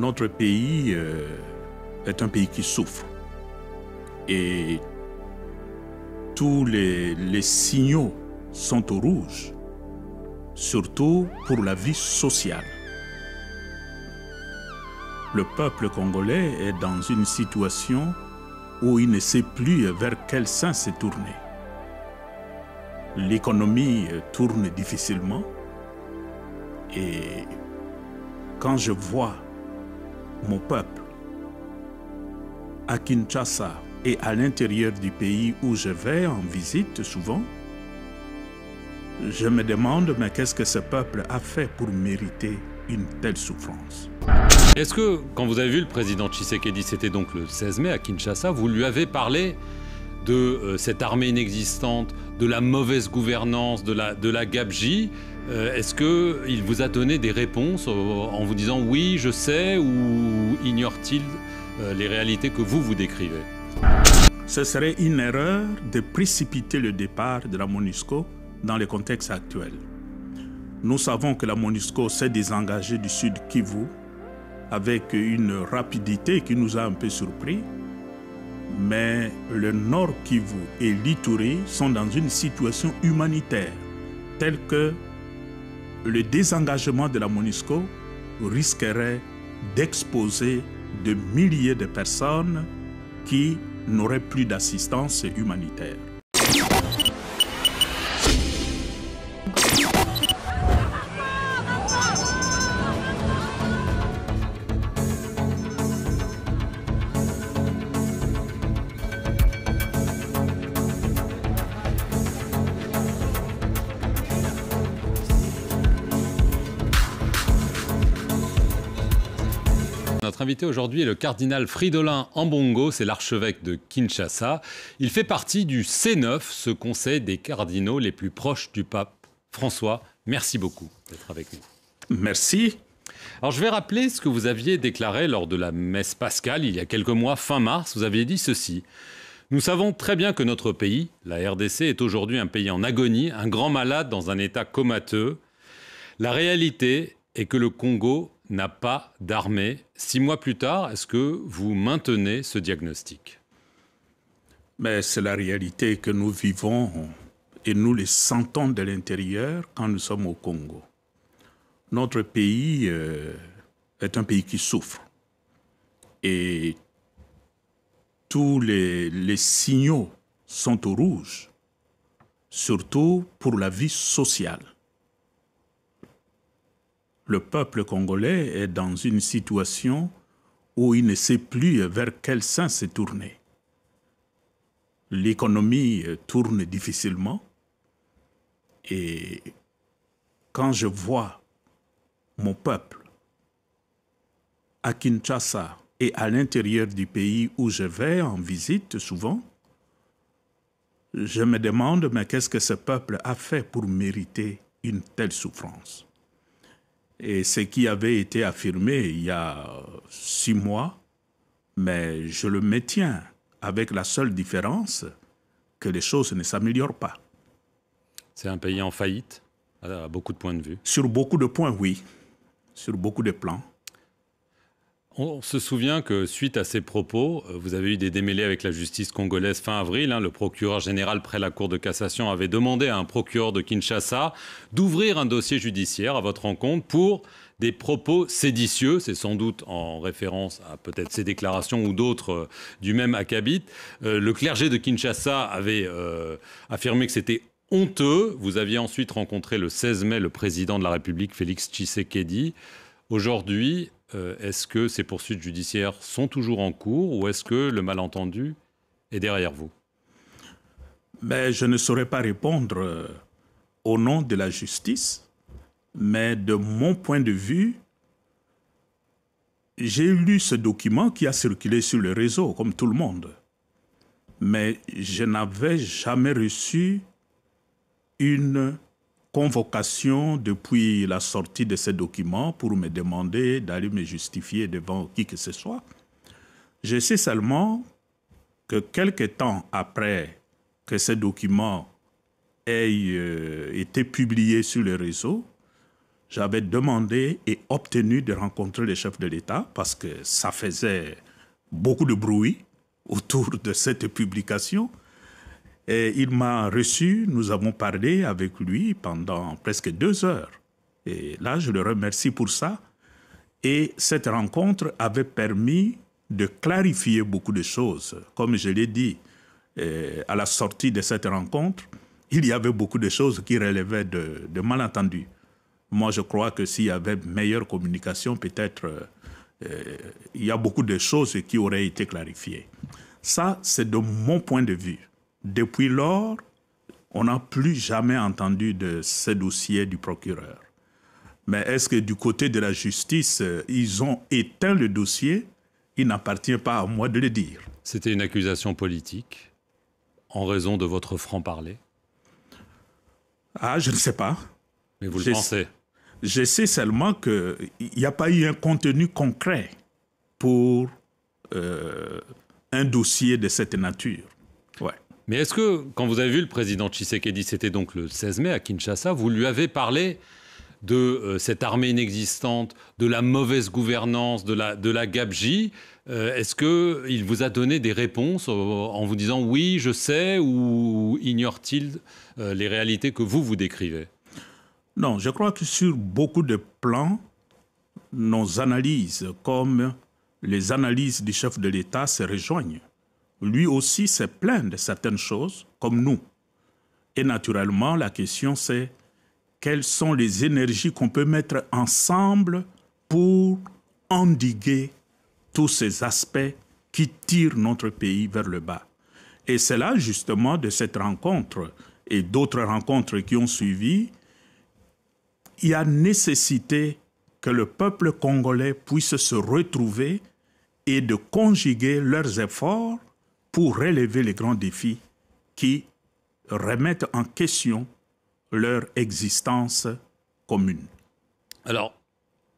notre pays euh, est un pays qui souffre. Et tous les, signaux sont au rouge, surtout pour la vie sociale. Le peuple congolais est dans une situation où il ne sait plus vers quel sens se tourner. L'économie euh, tourne difficilement et quand je vois mon peuple. À Kinshasa et à l'intérieur du pays où je vais en visite souvent, je me demande mais qu'est-ce que ce peuple a fait pour mériter une telle souffrance. Est-ce que quand vous avez vu le président Tshisekedi, c'était donc le 16 mai à Kinshasa, vous lui avez parlé de euh, cette armée inexistante, de la mauvaise gouvernance, de la, de la gabegie. Euh, est-ce qu'il vous a donné des réponses euh, en vous disant oui, je sais, ou ignore-t-il euh, les réalités que vous vous décrivez Ce serait une erreur de précipiter le départ de la MONUSCO dans le contexte actuel. Nous savons que la MONUSCO s'est désengagée du Sud Kivu avec une rapidité qui nous a un peu surpris mais le Nord Kivu et l'Itouré sont dans une situation humanitaire telle que le désengagement de la MONUSCO risquerait d'exposer de milliers de personnes qui n'auraient plus d'assistance humanitaire. invité aujourd'hui est le cardinal Fridolin Ambongo, c'est l'archevêque de Kinshasa. Il fait partie du C9, ce conseil des cardinaux les plus proches du pape François. Merci beaucoup d'être avec nous. Merci. Alors je vais rappeler ce que vous aviez déclaré lors de la messe pascale il y a quelques mois, fin mars. Vous aviez dit ceci. Nous savons très bien que notre pays, la RDC, est aujourd'hui un pays en agonie, un grand malade dans un état comateux. La réalité est que le Congo n'a pas d'armée. Six mois plus tard, est-ce que vous maintenez ce diagnostic Mais c'est la réalité que nous vivons et nous les sentons de l'intérieur quand nous sommes au Congo. Notre pays euh, est un pays qui souffre. Et tous les signaux sont au rouge, surtout pour la vie sociale le peuple congolais est dans une situation où il ne sait plus vers quel sens se tourner. L'économie euh, tourne difficilement et quand je vois mon peuple à Kinshasa et à l'intérieur du pays où je vais en visite souvent, je me demande mais qu'est-ce que ce peuple a fait pour mériter une telle souffrance et ce qui avait été affirmé il y a euh, six mois, mais je le maintiens avec la seule différence que les choses ne s'améliorent pas. C'est un pays en faillite, à beaucoup de points de vue. Sur beaucoup de points, oui. Sur beaucoup de plans. On se souvient que suite à ces propos, euh, vous avez eu des démêlés avec la justice congolaise fin avril. Hein. le procureur général près la Cour de cassation avait demandé à un procureur de Kinshasa d'ouvrir un dossier judiciaire à votre rencontre pour des propos séditieux. C'est sans doute en référence à peut-être ces déclarations ou d'autres euh, du même acabit. Euh, le clergé de Kinshasa avait affirmé que c'était honteux. Vous aviez ensuite rencontré le 16 mai le président de la République, Félix Tshisekedi. Aujourd'hui, euh, est-ce que ces poursuites judiciaires sont toujours en cours ou est-ce que le malentendu est derrière vous mais je ne saurais pas répondre euh, au nom de la justice, mais de mon point de vue, j'ai lu ce document qui a circulé sur le réseau, comme tout le monde, mais je n'avais jamais reçu une convocation depuis la sortie de ces documents pour me demander d'aller me justifier devant qui que ce soit. Je sais seulement que quelques temps après que ces documents aient euh, été publiés sur les réseaux, j'avais demandé et obtenu de rencontrer les chefs de l'État parce que ça faisait beaucoup de bruit autour de cette publication. Et il m'a reçu, nous avons parlé avec lui pendant presque deux heures. Et là, je le remercie pour ça. Et cette rencontre avait permis de clarifier beaucoup de choses. Comme je l'ai dit, euh, à la sortie de cette rencontre, il y avait beaucoup de choses qui relevaient de, malentendus. Moi, je crois que s'il y avait meilleure communication, peut-être euh, euh, il y a beaucoup de choses qui auraient été clarifiées. Ça, c'est de mon point de vue. Depuis lors, on n'a plus jamais entendu de ce dossier du procureur. Mais est-ce que du côté de la justice, euh, ils ont éteint le dossier Il n'appartient pas à moi de le dire. C'était une accusation politique en raison de votre franc-parler Ah, je ne sais pas. Mais vous le pensez sais, Je sais seulement qu'il n'y a pas eu un contenu concret pour euh, un dossier de cette nature. Mais est-ce que, quand vous avez vu le président Tshisekedi, c'était donc le 16 mai à Kinshasa, vous lui avez parlé de euh, cette armée inexistante, de la mauvaise gouvernance, de la, de la gabegie euh, Est-ce qu'il vous a donné des réponses euh, en vous disant oui, je sais, ou ignore-t-il les réalités que vous vous décrivez Non, je crois que sur beaucoup de plans, nos analyses, comme les analyses du chef de l'État, se rejoignent lui aussi s'est plaint de certaines choses, comme nous. Et naturellement, la question c'est quelles sont les énergies qu'on peut mettre ensemble pour endiguer tous ces aspects qui tirent notre pays vers le bas. Et c'est là justement de cette rencontre et d'autres rencontres qui ont suivi, il y a nécessité que le peuple congolais puisse se retrouver et de conjuguer leurs efforts pour relever les grands défis qui remettent en question leur existence commune. Alors,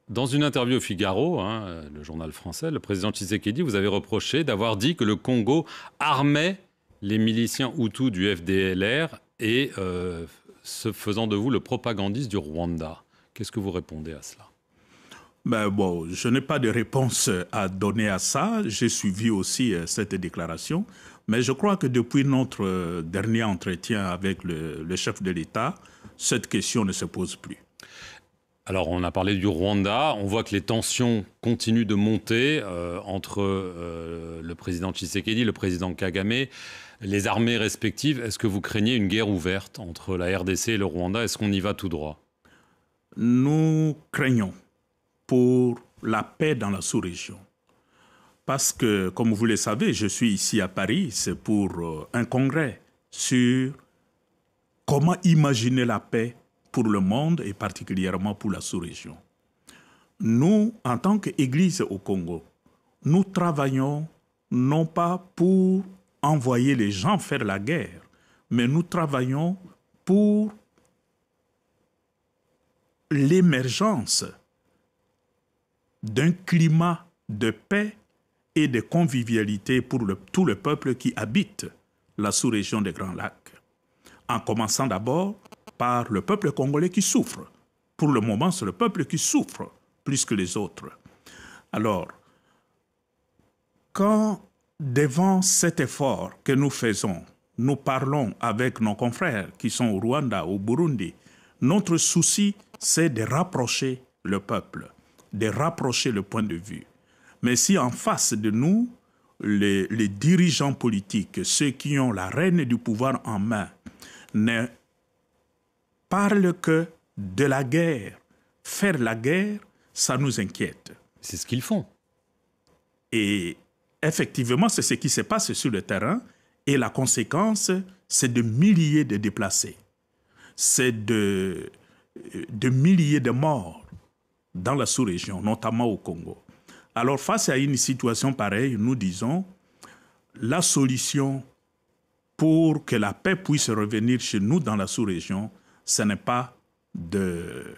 dans une interview au Figaro, hein, le journal français, le président Tshisekedi vous avez reproché d'avoir dit que le Congo armait les miliciens Hutus du FDLR et euh, se faisant de vous le propagandiste du Rwanda. Qu'est-ce que vous répondez à cela ben bon, je n'ai pas de réponse euh, à donner à ça. J'ai suivi aussi euh, cette déclaration. Mais je crois que depuis notre euh, dernier entretien avec le, chef de l'État, cette question ne se pose plus. Alors, on a parlé du Rwanda. On voit que les tensions continuent de monter entre le président Tshisekedi, le président Kagame, les armées respectives. Est-ce que vous craignez une guerre ouverte entre la RDC et le Rwanda Est-ce qu'on y va tout droit Nous craignons pour la paix dans la sous-région. Parce que, comme vous le savez, je suis ici à Paris, c'est pour euh, un congrès sur comment imaginer la paix pour le monde et particulièrement pour la sous-région. Nous, en tant qu'Église au Congo, nous travaillons non pas pour envoyer les gens faire la guerre, mais nous travaillons pour l'émergence d'un climat de paix et de convivialité pour tout le peuple qui habite la sous-région des Grands Lacs. En commençant d'abord par le peuple congolais qui souffre. Pour le moment, c'est le peuple qui souffre plus que les autres. Alors, quand devant cet effort que nous faisons, nous parlons avec nos confrères qui sont au Rwanda, au Burundi, notre souci, c'est de rapprocher le peuple de rapprocher le point de vue. Mais si en face de nous, les, dirigeants politiques, ceux qui ont la reine du pouvoir en main, ne parlent que de la guerre, faire la guerre, ça nous inquiète. C'est ce qu'ils font. Et effectivement, c'est ce qui se passe sur le terrain. Et la conséquence, c'est de milliers de déplacés. C'est de milliers de morts dans la sous-région, notamment au Congo. Alors face à une situation pareille, nous disons, la solution pour que la paix puisse revenir chez nous dans la sous-région, ce n'est pas de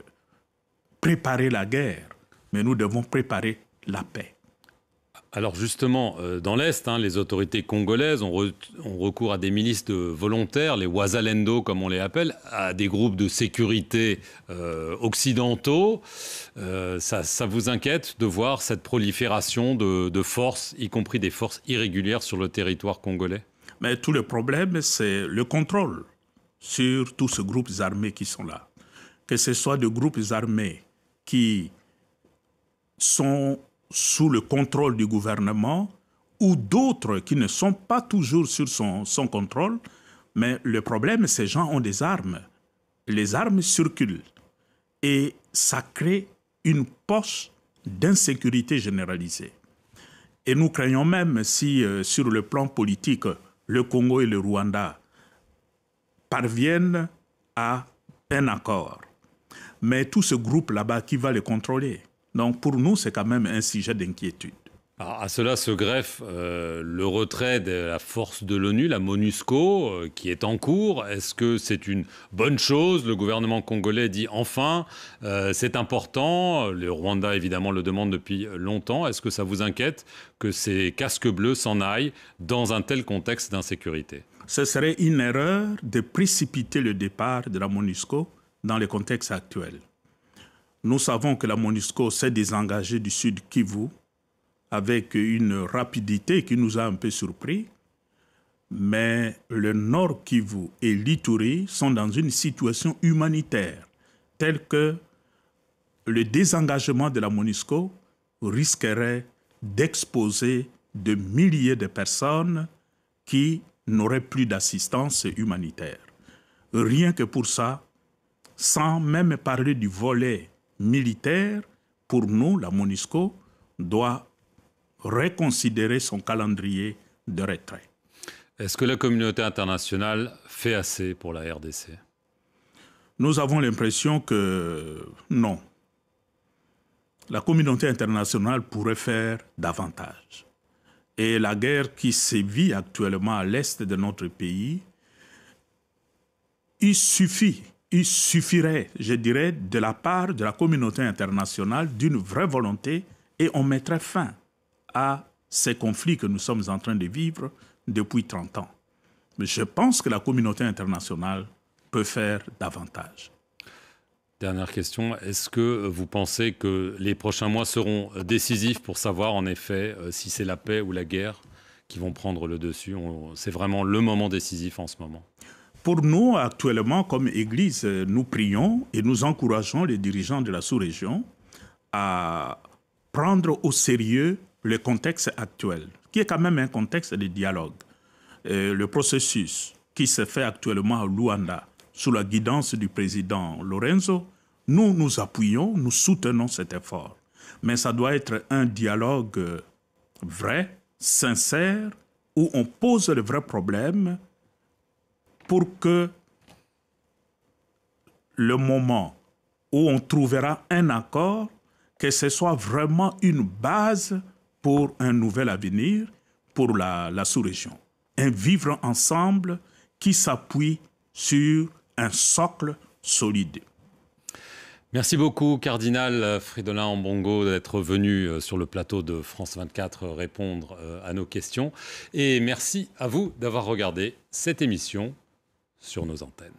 préparer la guerre, mais nous devons préparer la paix. Alors justement, euh, dans l'Est, hein, les autorités congolaises ont, recours à des milices volontaires, les Wazalendo comme on les appelle, à des groupes de sécurité euh, occidentaux. Euh, ça, vous inquiète de voir cette prolifération de, de forces, y compris des forces irrégulières sur le territoire congolais Mais tout le problème, c'est le contrôle sur tous ces groupes armés qui sont là. Que ce soit des groupes armés qui sont sous le contrôle du gouvernement ou d'autres qui ne sont pas toujours sur son, contrôle. Mais le problème, ces gens ont des armes. Les armes circulent. Et ça crée une poche d'insécurité généralisée. Et nous craignons même si, euh, sur le plan politique, le Congo et le Rwanda parviennent à un accord. Mais tout ce groupe là-bas, qui va le contrôler donc pour nous, c'est quand même un sujet d'inquiétude. Ah, à cela se greffe euh, le retrait de la force de l'ONU, la MONUSCO, euh, qui est en cours. Est-ce que c'est une bonne chose Le gouvernement congolais dit enfin, euh, c'est important. Le Rwanda, évidemment, le demande depuis longtemps. Est-ce que ça vous inquiète que ces casques bleus s'en aillent dans un tel contexte d'insécurité Ce serait une erreur de précipiter le départ de la MONUSCO dans le contexte actuel. Nous savons que la MONUSCO s'est désengagée du Sud Kivu avec une rapidité qui nous a un peu surpris, mais le Nord Kivu et l'Ituri sont dans une situation humanitaire telle que le désengagement de la MONUSCO risquerait d'exposer de milliers de personnes qui n'auraient plus d'assistance humanitaire. Rien que pour ça, sans même parler du volet militaire, pour nous, la MONUSCO doit reconsidérer son calendrier de retrait. Est-ce que la communauté internationale fait assez pour la RDC Nous avons l'impression que non. La communauté internationale pourrait faire davantage. Et la guerre qui sévit actuellement à l'est de notre pays, il suffit il suffirait, je dirais, de la part de la communauté internationale d'une vraie volonté et on mettrait fin à ces conflits que nous sommes en train de vivre depuis 30 ans. Mais je pense que la communauté internationale peut faire davantage. Dernière question, est-ce que vous pensez que les prochains mois seront décisifs pour savoir en effet euh, si c'est la paix ou la guerre qui vont prendre le dessus C'est vraiment le moment décisif en ce moment. Pour nous, actuellement, comme Église, nous prions et nous encourageons les dirigeants de la sous-région à prendre au sérieux le contexte actuel, qui est quand même un contexte de dialogue. Euh, le processus qui se fait actuellement à Luanda, sous la guidance du président Lorenzo, nous nous appuyons, nous soutenons cet effort. Mais ça doit être un dialogue euh, vrai, sincère, où on pose le vrai problème, pour que le moment où on trouvera un accord, que ce soit vraiment une base pour un nouvel avenir pour la, sous-région. Un vivre ensemble qui s'appuie sur un socle solide. Merci beaucoup, Cardinal Fridolin Ambongo, d'être venu euh, sur le plateau de France 24 répondre euh, à nos questions. Et merci à vous d'avoir regardé cette émission sur nos antennes.